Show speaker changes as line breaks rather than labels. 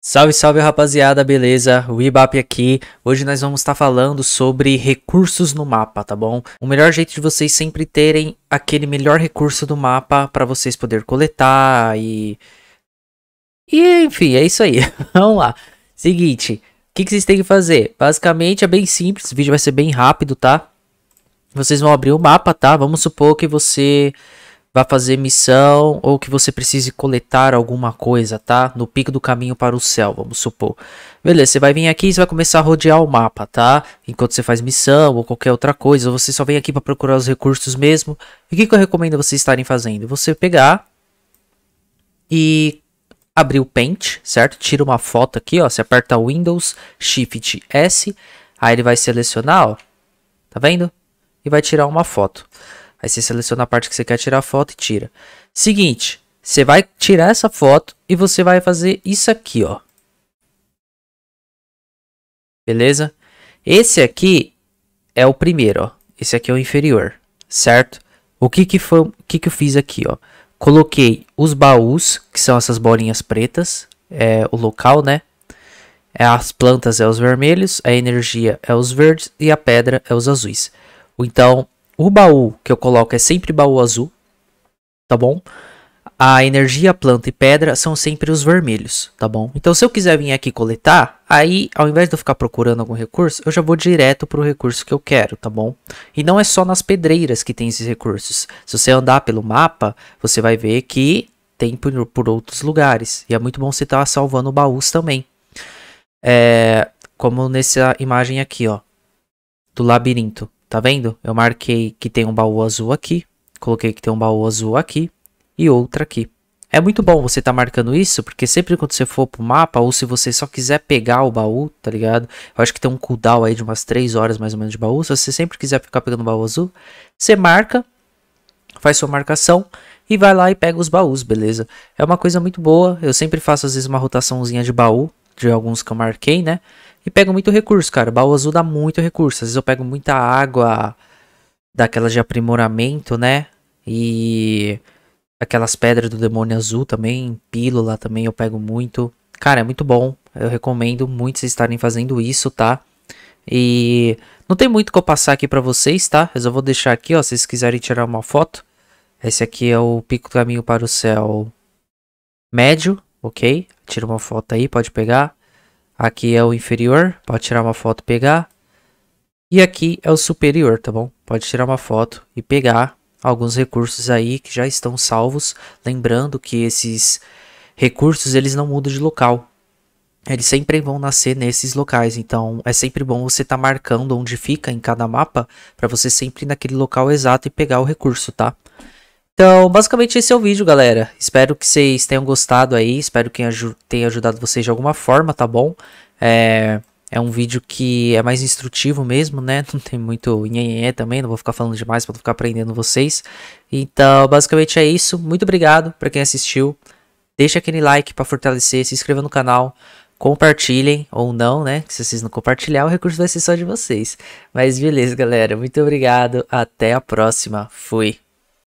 Salve, salve rapaziada, beleza? O Ibap aqui. Hoje nós vamos estar tá falando sobre recursos no mapa, tá bom? O melhor jeito de vocês sempre terem aquele melhor recurso do mapa para vocês poder coletar e... E enfim, é isso aí. vamos lá. Seguinte, o que, que vocês têm que fazer? Basicamente é bem simples, esse vídeo vai ser bem rápido, tá? Vocês vão abrir o mapa, tá? Vamos supor que você vá fazer missão ou que você precise coletar alguma coisa, tá? No pico do caminho para o céu, vamos supor. Beleza, você vai vir aqui e você vai começar a rodear o mapa, tá? Enquanto você faz missão ou qualquer outra coisa, ou você só vem aqui para procurar os recursos mesmo. E o que, que eu recomendo vocês estarem fazendo? Você pegar e abrir o Paint, certo? Tira uma foto aqui, ó. Você aperta Windows, Shift S, aí ele vai selecionar, ó. Tá vendo? E vai tirar uma foto. Aí você seleciona a parte que você quer tirar a foto e tira. Seguinte, você vai tirar essa foto e você vai fazer isso aqui, ó. Beleza? Esse aqui é o primeiro, ó. Esse aqui é o inferior, certo? O que que foi, o que que eu fiz aqui, ó? Coloquei os baús, que são essas bolinhas pretas, é o local, né? É, as plantas é os vermelhos, a energia é os verdes e a pedra é os azuis. Então, o baú que eu coloco é sempre baú azul, tá bom? A energia, planta e pedra são sempre os vermelhos, tá bom? Então se eu quiser vir aqui coletar, aí ao invés de eu ficar procurando algum recurso, eu já vou direto para o recurso que eu quero, tá bom? E não é só nas pedreiras que tem esses recursos. Se você andar pelo mapa, você vai ver que tem por, por outros lugares. E é muito bom você estar tá salvando baús também. É, como nessa imagem aqui, ó, do labirinto. Tá vendo? Eu marquei que tem um baú azul aqui, coloquei que tem um baú azul aqui e outra aqui. É muito bom você estar tá marcando isso, porque sempre quando você for pro mapa, ou se você só quiser pegar o baú, tá ligado? Eu acho que tem um cooldown aí de umas 3 horas mais ou menos de baú. Se você sempre quiser ficar pegando o baú azul, você marca, faz sua marcação e vai lá e pega os baús, beleza? É uma coisa muito boa, eu sempre faço às vezes uma rotaçãozinha de baú, de alguns que eu marquei, né? E pego muito recurso, cara. baú azul dá muito recurso. Às vezes eu pego muita água daquelas de aprimoramento, né? E aquelas pedras do demônio azul também, pílula também eu pego muito. Cara, é muito bom. Eu recomendo muito vocês estarem fazendo isso, tá? E não tem muito que eu passar aqui para vocês, tá? Eu vou deixar aqui, ó, se vocês quiserem tirar uma foto. Esse aqui é o Pico Caminho para o Céu médio, ok? Tira uma foto aí, pode pegar. Aqui é o inferior, pode tirar uma foto e pegar. E aqui é o superior, tá bom? Pode tirar uma foto e pegar alguns recursos aí que já estão salvos. Lembrando que esses recursos, eles não mudam de local. Eles sempre vão nascer nesses locais, então é sempre bom você estar tá marcando onde fica em cada mapa para você sempre ir naquele local exato e pegar o recurso, tá? Então, basicamente esse é o vídeo, galera. Espero que vocês tenham gostado aí, espero que tenha ajudado vocês de alguma forma, tá bom? É... É um vídeo que é mais instrutivo mesmo, né? Não tem muito nhenhenhé também, não vou ficar falando demais para não ficar aprendendo vocês. Então, basicamente é isso. Muito obrigado para quem assistiu. Deixa aquele like para fortalecer, se inscreva no canal, compartilhem ou não, né? Se vocês não compartilhar, o recurso vai ser só de vocês. Mas beleza, galera. Muito obrigado. Até a próxima. Fui.